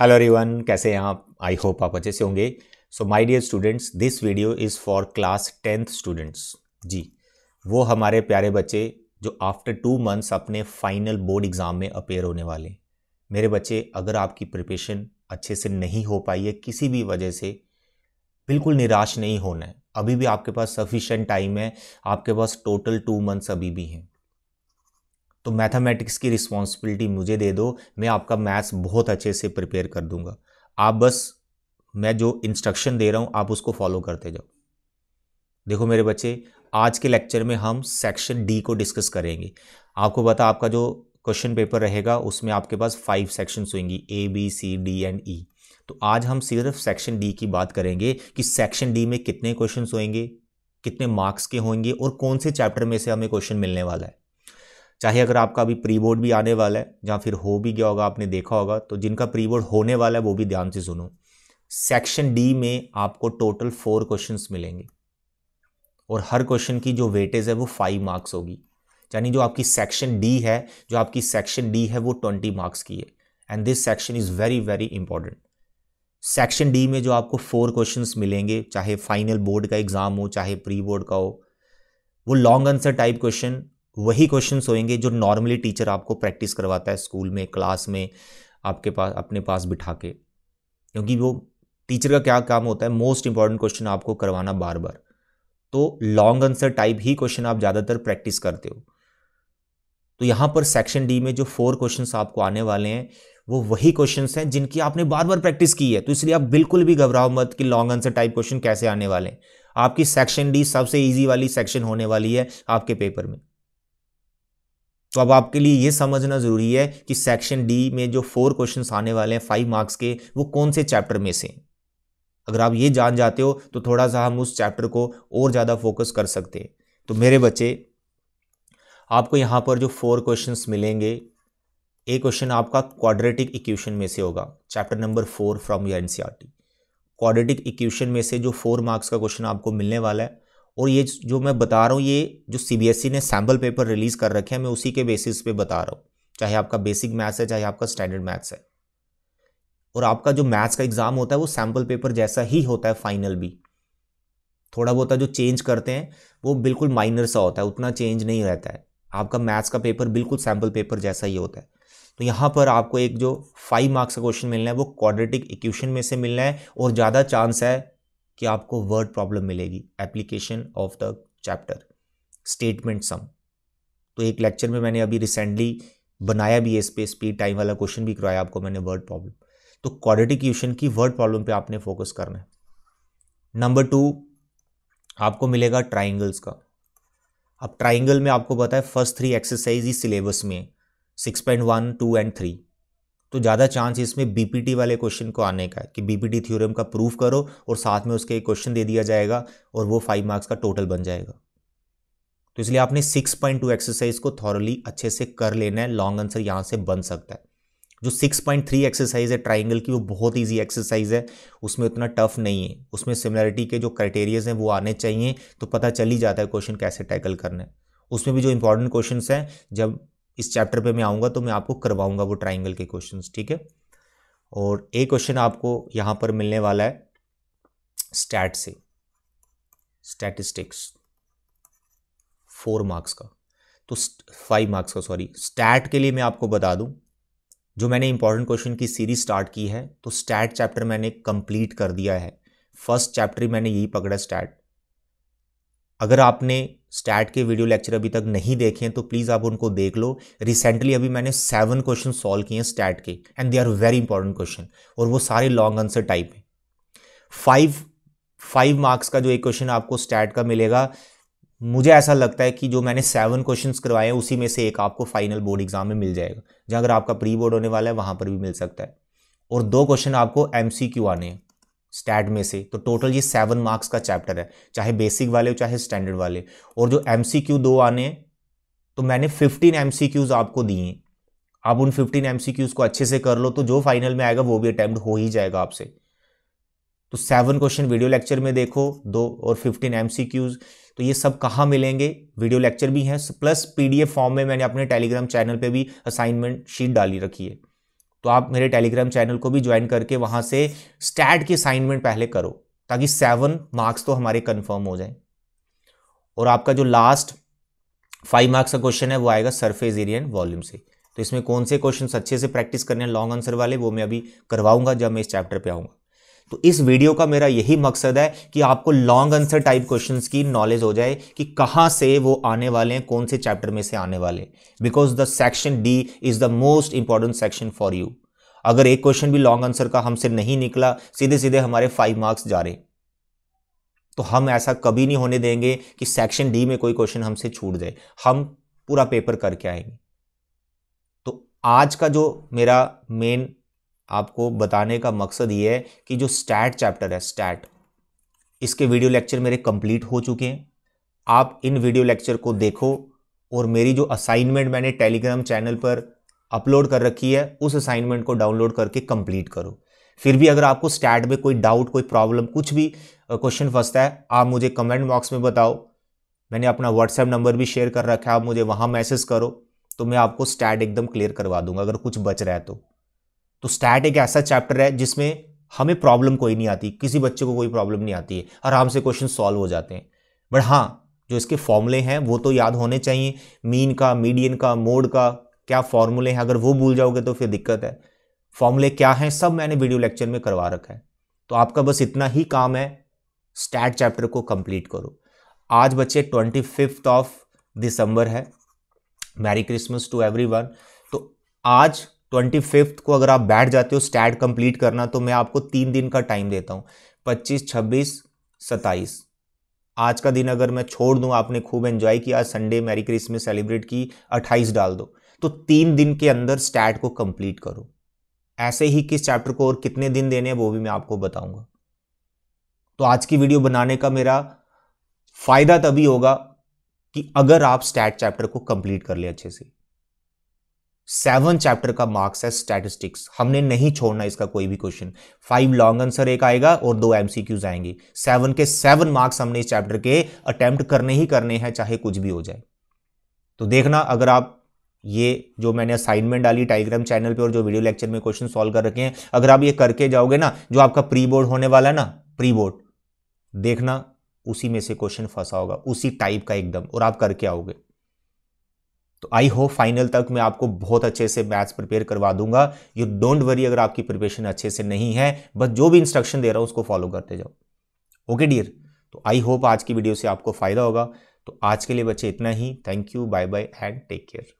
hello everyone कैसे हैं आप आई होप आप अच्छे से होंगे so my dear students this video is for class tenth students जी वो हमारे प्यारे बच्चे जो आफ्टर टू मंथ्स अपने फाइनल बोर्ड एग्ज़ाम में अपेयर होने वाले मेरे बच्चे अगर आपकी प्रिपरेशन अच्छे से नहीं हो पाई है किसी भी वजह से बिल्कुल निराश नहीं होना है अभी भी आपके पास सफिशेंट टाइम है आपके पास टोटल टू मंथ्स अभी भी हैं तो मैथमेटिक्स की रिस्पॉन्सिबिलिटी मुझे दे दो मैं आपका मैथ्स बहुत अच्छे से प्रिपेयर कर दूंगा आप बस मैं जो इंस्ट्रक्शन दे रहा हूँ आप उसको फॉलो करते जाओ देखो मेरे बच्चे आज के लेक्चर में हम सेक्शन डी को डिस्कस करेंगे आपको पता आपका जो क्वेश्चन पेपर रहेगा उसमें आपके पास फाइव सेक्शन होंगी A B C D and E तो आज हम सिर्फ सेक्शन डी की बात करेंगे कि सेक्शन डी में कितने क्वेश्चन होंगे कितने मार्क्स के होंगे और कौन से चैप्टर में से हमें क्वेश्चन मिलने वाला है चाहे अगर आपका अभी प्री बोर्ड भी आने वाला है या फिर हो भी गया होगा आपने देखा होगा तो जिनका प्री बोर्ड होने वाला है वो भी ध्यान से सुनो सेक्शन डी में आपको टोटल फोर क्वेश्चन मिलेंगे और हर क्वेश्चन की जो वेटेज है वो फाइव मार्क्स होगी यानी जो आपकी सेक्शन डी है जो आपकी सेक्शन डी है वो ट्वेंटी मार्क्स की है and this section is very very important section D में जो आपको फोर क्वेश्चंस मिलेंगे चाहे फाइनल बोर्ड का एग्ज़ाम हो चाहे प्री बोर्ड का हो वो लॉन्ग आंसर टाइप क्वेश्चन वही क्वेश्चन होंगे जो नॉर्मली टीचर आपको प्रैक्टिस करवाता है स्कूल में क्लास में आपके पास अपने पास बिठा के क्योंकि वो टीचर का क्या काम होता है मोस्ट इंपॉर्टेंट क्वेश्चन आपको करवाना बार बार तो लॉन्ग आंसर टाइप ही क्वेश्चन आप ज़्यादातर प्रैक्टिस करते हो तो यहाँ पर सेक्शन डी में जो फोर क्वेश्चन आपको आने वाले हैं वो वही क्वेश्चन हैं जिनकी आपने बार बार प्रैक्टिस की है तो इसलिए आप बिल्कुल भी घबराओ मत कि लॉन्ग आंसर टाइप क्वेश्चन कैसे आने वाले हैं आपकी सेक्शन डी सबसे ईजी वाली सेक्शन होने वाली है आपके पेपर में तो अब आपके लिए ये समझना ज़रूरी है कि सेक्शन डी में जो फोर क्वेश्चन आने वाले हैं फाइव मार्क्स के वो कौन से चैप्टर में से अगर आप ये जान जाते हो तो थोड़ा सा हम उस चैप्टर को और ज़्यादा फोकस कर सकते हैं तो मेरे बच्चे आपको यहाँ पर जो फोर क्वेश्चंस मिलेंगे एक क्वेश्चन आपका क्वाड्रेटिक इक्वेशन में से होगा chapter number four from your an quadratic equation में से जो फोर मार्क्स का क्वेश्चन आपको मिलने वाला है और ये जो मैं बता रहा हूँ ये जो सीबीएसई e ने सैम्पल पेपर रिलीज़ कर रखे हैं मैं उसी के बेसिस पे बता रहा हूँ चाहे आपका बेसिक मैथ्स है चाहे आपका स्टैंडर्ड मैथ्स है और आपका जो मैथ्स का एग्ज़ाम होता है वो सैम्पल पेपर जैसा ही होता है फाइनल भी थोड़ा बहुत जो चेंज करते हैं वो बिल्कुल माइनर सा होता है उतना चेंज नहीं रहता है आपका मैथ्स का पेपर बिल्कुल सैम्पल पेपर जैसा ही होता है तो यहाँ पर आपको एक जो फाइव मार्क्स का क्वेश्चन मिलना है वो क्वाड्रेटिक इक्वेशन में से मिलना है और ज़्यादा चांस है कि आपको वर्ड प्रॉब्लम मिलेगी application of the chapter statement sum तो एक लेक्चर में मैंने अभी रिसेंटली बनाया भी है इस पर स्पीड टाइम वाला क्वेश्चन भी करवाया आपको मैंने वर्ड प्रॉब्लम तो क्वेश्चन की वर्ड प्रॉब्लम पे आपने फोकस करना है नंबर टू आपको मिलेगा ट्राइंगल्स का अब ट्राइंगल में आपको पता है फर्स्ट थ्री एक्सरसाइज ही सिलेबस में six point one two and three तो ज़्यादा चांस इसमें बीपीटी वाले क्वेश्चन को आने का है कि बीपीटी पी का प्रूफ करो और साथ में उसके एक क्वेश्चन दे दिया जाएगा और वो फाइव मार्क्स का टोटल बन जाएगा तो इसलिए आपने सिक्स पॉइंट टू एक्सरसाइज को थॉरली अच्छे से कर लेना है लॉन्ग आंसर यहाँ से बन सकता है जो सिक्स पॉइंट थ्री एक्सरसाइज है ट्राइंगल की वो बहुत ईजी एक्सरसाइज है उसमें उतना टफ नहीं है उसमें सिमिलरिटी के जो क्राइटेरियाज हैं वो आने चाहिए तो पता चल ही जाता है क्वेश्चन कैसे टैकल करना है उसमें भी जो इंपॉर्टेंट क्वेश्चन हैं जब इस चैप्टर पे मैं आऊँगा तो मैं आपको करवाऊँगा वो ट्राइंगल के क्वेश्चन ठीक है और एक क्वेश्चन आपको यहाँ पर मिलने वाला है स्टैट से स्टैटिस्टिक्स फोर मार्क्स का तो फाइव मार्क्स का सॉरी स्टैट के लिए मैं आपको बता दूं जो मैंने इंपॉर्टेंट क्वेश्चन की सीरीज स्टार्ट की है तो स्टैट चैप्टर मैंने कंप्लीट कर दिया है फर्स्ट चैप्टर मैंने यही पकड़ा स्टैट अगर आपने स्टैट के वीडियो लेक्चर अभी तक नहीं देखे हैं तो प्लीज़ आप उनको देख लो रिसेंटली अभी मैंने सेवन क्वेश्चन सॉल्व किए हैं स्टैट के and they are very important question और वो सारे लॉन्ग आंसर टाइप हैं फाइव फाइव मार्क्स का जो एक क्वेश्चन आपको स्टैट का मिलेगा मुझे ऐसा लगता है कि जो मैंने सेवन क्वेश्चन करवाए हैं उसी में से एक आपको फाइनल बोर्ड एग्जाम में मिल जाएगा जहाँ अगर आपका प्री बोर्ड होने वाला है वहाँ पर भी मिल सकता है और दो क्वेश्चन आपको एम आने हैं स्टैट में से तो टोटल ये सेवन मार्क्स का चैप्टर है चाहे बेसिक वाले हो चाहे स्टैंडर्ड वाले और जो एम दो आने हैं तो मैंने फिफ्टीन एम आपको दिए आप उन फिफ्टीन एम को अच्छे से कर लो तो जो फाइनल में आएगा वो भी अटैम्प्ट हो ही जाएगा आपसे तो सेवन क्वेश्चन वीडियो लेक्चर में देखो दो और फिफ्टीन एम तो ये सब कहाँ मिलेंगे वीडियो लेक्चर भी हैं प्लस पीडीएफ फॉर्म में मैंने अपने टेलीग्राम चैनल पर भी असाइनमेंट शीट डाली रखी है तो आप मेरे टेलीग्राम चैनल को भी ज्वाइन करके वहां से स्टैट की असाइनमेंट पहले करो ताकि सेवन मार्क्स तो हमारे कन्फर्म हो जाए और आपका जो लास्ट फाइव मार्क्स का क्वेश्चन है वो आएगा सरफेस एरिया एंड वॉल्यूम से तो इसमें कौन से क्वेश्चन अच्छे से प्रैक्टिस करने हैं लॉन्ग आंसर वाले वो मैं अभी करवाऊंगा जब मैं इस चैप्टर पे आऊँगा तो इस वीडियो का मेरा यही मकसद है कि आपको लॉन्ग आंसर टाइप क्वेश्चंस की नॉलेज हो जाए कि कहां से वो आने वाले हैं कौन से चैप्टर में से आने वाले because the section D is the most important section for you अगर एक क्वेश्चन भी लॉन्ग आंसर का हमसे नहीं निकला सीधे सीधे हमारे फाइव मार्क्स जा रहे तो हम ऐसा कभी नहीं होने देंगे कि सेक्शन डी में कोई क्वेश्चन हमसे छूट जाए हम पूरा पेपर करके आएंगे तो आज का जो मेरा मेन आपको बताने का मकसद ये है कि जो स्टैट चैप्टर है स्टैट इसके वीडियो लेक्चर मेरे कंप्लीट हो चुके हैं आप इन वीडियो लेक्चर को देखो और मेरी जो असाइनमेंट मैंने टेलीग्राम चैनल पर अपलोड कर रखी है उस असाइनमेंट को डाउनलोड करके कंप्लीट करो फिर भी अगर आपको स्टैट में कोई डाउट कोई प्रॉब्लम कुछ भी क्वेश्चन फंसता है आप मुझे कमेंट बॉक्स में बताओ मैंने अपना व्हाट्सएप नंबर भी शेयर कर रखा है आप मुझे वहाँ मैसेज करो तो मैं आपको स्टैट एकदम क्लियर करवा दूंगा अगर कुछ बच रहा है तो तो स्टैट एक ऐसा चैप्टर है जिसमें हमें प्रॉब्लम कोई नहीं आती किसी बच्चे को कोई प्रॉब्लम नहीं आती है आराम से क्वेश्चन सॉल्व हो जाते हैं बट हाँ जो इसके फॉर्मूले हैं वो तो याद होने चाहिए मीन का मीडियन का मोड का क्या फॉर्मूले हैं अगर वो भूल जाओगे तो फिर दिक्कत है फॉर्मूले क्या हैं सब मैंने वीडियो लेक्चर में करवा रखा है तो आपका बस इतना ही काम है स्टैट चैप्टर को कंप्लीट करो आज बच्चे ट्वेंटी फिफ्थ ऑफ दिसंबर है merry Christmas to everyone तो आज ट्वेंटी फिफ्थ को अगर आप बैठ जाते हो स्टैट कंप्लीट करना तो मैं आपको तीन दिन का टाइम देता हूँ पच्चीस छब्बीस सत्ताईस आज का दिन अगर मैं छोड़ दूँ आपने खूब एंजॉय किया संडे मैरी क्रिसमस सेलिब्रेट की अट्ठाईस डाल दो तो तीन दिन के अंदर स्टैट को कंप्लीट करो ऐसे ही किस चैप्टर को और कितने दिन देने हैं वो भी मैं आपको बताऊंगा तो आज की वीडियो बनाने का मेरा फायदा तभी होगा कि अगर आप स्टैट चैप्टर को कंप्लीट कर ले अच्छे से सेवन चैप्टर का मार्क्स है स्टैटिस्टिक्स हमने नहीं छोड़ना इसका कोई भी क्वेश्चन फाइव लॉन्ग आंसर एक आएगा और दो एमसीक्यूज आएंगे सेवन के सेवन मार्क्स हमने इस चैप्टर के अटेम्प्ट करने ही करने हैं चाहे कुछ भी हो जाए तो देखना अगर आप ये जो मैंने असाइनमेंट डाली टाइग्राम चैनल पे और जो वीडियो लेक्चर में क्वेश्चन सॉल्व कर रखे हैं अगर आप ये करके जाओगे ना जो आपका प्री बोर्ड होने वाला है ना प्री बोर्ड देखना उसी में से क्वेश्चन फंसा होगा उसी टाइप का एकदम और आप करके आओगे तो आई होप फाइनल तक मैं आपको बहुत अच्छे से मैथ्स प्रिपेयर करवा दूंगा यू डोंट वरी अगर आपकी प्रिपरेशन अच्छे से नहीं है बस जो भी इंस्ट्रक्शन दे रहा हूँ उसको फॉलो करते जाओ ओके डियर तो आई होप आज की वीडियो से आपको फ़ायदा होगा तो आज के लिए बच्चे इतना ही thank you bye bye and take care